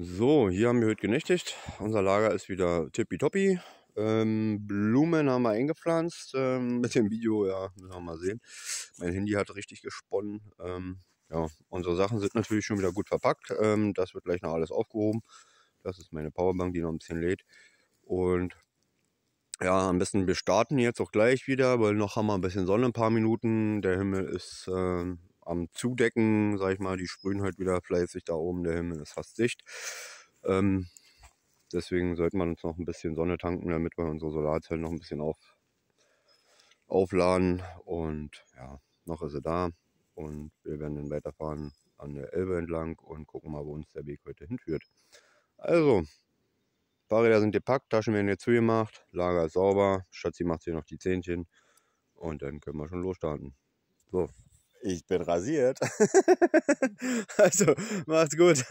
So, hier haben wir heute genächtigt. Unser Lager ist wieder tippitoppi. Ähm, Blumen haben wir eingepflanzt. Ähm, mit dem Video, ja, müssen wir mal sehen. Mein Handy hat richtig gesponnen. Ähm, ja, unsere Sachen sind natürlich schon wieder gut verpackt. Ähm, das wird gleich noch alles aufgehoben. Das ist meine Powerbank, die noch ein bisschen lädt. Und ja, am besten wir starten jetzt auch gleich wieder, weil noch haben wir ein bisschen Sonne, ein paar Minuten. Der Himmel ist ähm, am Zudecken, sag ich mal, die sprühen halt wieder fleißig da oben, der Himmel ist fast dicht. Ähm, deswegen sollten wir uns noch ein bisschen Sonne tanken, damit wir unsere Solarzellen noch ein bisschen auf, aufladen. Und ja, noch ist sie da und wir werden dann weiterfahren an der Elbe entlang und gucken mal, wo uns der Weg heute hinführt. Also, Fahrräder sind gepackt, Taschen werden jetzt zugemacht, Lager ist sauber, Schatzi macht hier noch die Zähnchen und dann können wir schon losstarten. So, ich bin rasiert. also, macht's gut.